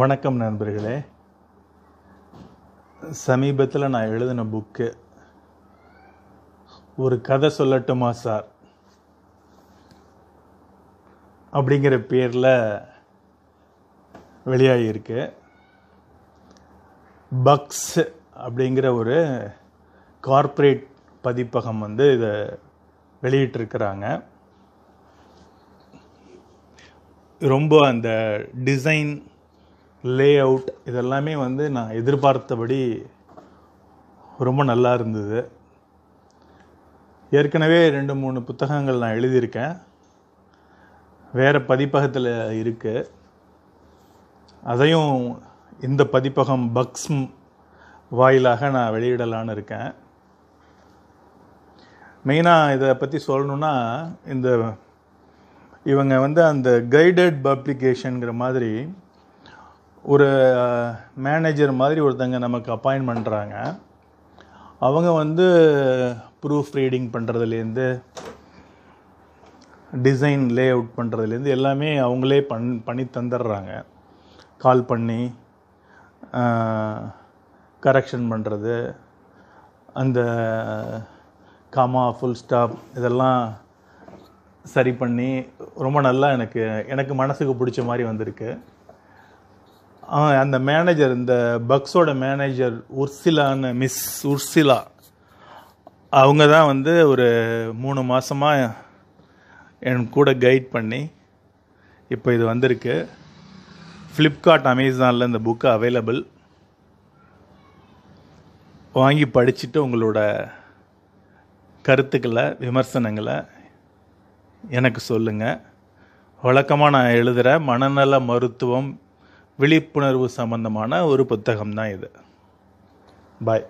வணக்கம் நண்பர்களே சமீபத்தில் நான் எழுதின புக்கு ஒரு கதை சொல்லட்டுமா சார் அப்படிங்கிற பேரில் வெளியாகியிருக்கு பக்ஸ் அப்படிங்கிற ஒரு கார்ப்பரேட் பதிப்பகம் வந்து இதை வெளியிட்டிருக்கிறாங்க ரொம்ப அந்த டிசைன் லே அவுட் இதெல்லாமே வந்து நான் எதிர்பார்த்தபடி ரொம்ப நல்லா இருந்தது ஏற்கனவே ரெண்டு மூணு புத்தகங்கள் நான் எழுதியிருக்கேன் வேறு பதிப்பகத்தில் இருக்குது அதையும் இந்த பதிப்பகம் பக்ஸ் வாயிலாக நான் வெளியிடலான்னு இருக்கேன் மெயினாக இதை பற்றி சொல்லணுன்னா இந்த இவங்க வந்து அந்த கைடட் பப்ளிகேஷனுங்கிற மாதிரி ஒரு மேனேஜர் மாதிரி ஒருத்தங்க நமக்கு அப்பாயின்ட் பண்ணுறாங்க அவங்க வந்து ப்ரூஃப் ரீடிங் பண்ணுறதுலேருந்து டிசைன் லே அவுட் பண்ணுறதுலேருந்து எல்லாமே அவங்களே பண் பண்ணி தந்துடுறாங்க கால் பண்ணி கரெக்ஷன் பண்ணுறது அந்த காமா ஃபுல் ஸ்டாப் இதெல்லாம் சரி பண்ணி ரொம்ப நல்லா எனக்கு எனக்கு மனசுக்கு பிடிச்ச மாதிரி வந்திருக்கு அந்த மேனேஜர் இந்த பக்ஸோட மேனேஜர் உர்சிலான்னு மிஸ் உர்சிலா அவங்க தான் வந்து ஒரு மூணு மாதமாக என் கூட கைட் பண்ணி இப்போ இது வந்திருக்கு ஃப்ளிப்கார்ட் அமேசானில் இந்த புக்கு அவைலபிள் வாங்கி படிச்சுட்டு உங்களோட கருத்துக்களை விமர்சனங்களை எனக்கு சொல்லுங்கள் வழக்கமாக நான் எழுதுகிற மனநல மருத்துவம் விழிப்புணர்வு சம்மந்தமான ஒரு புத்தகம் தான் இது பாய்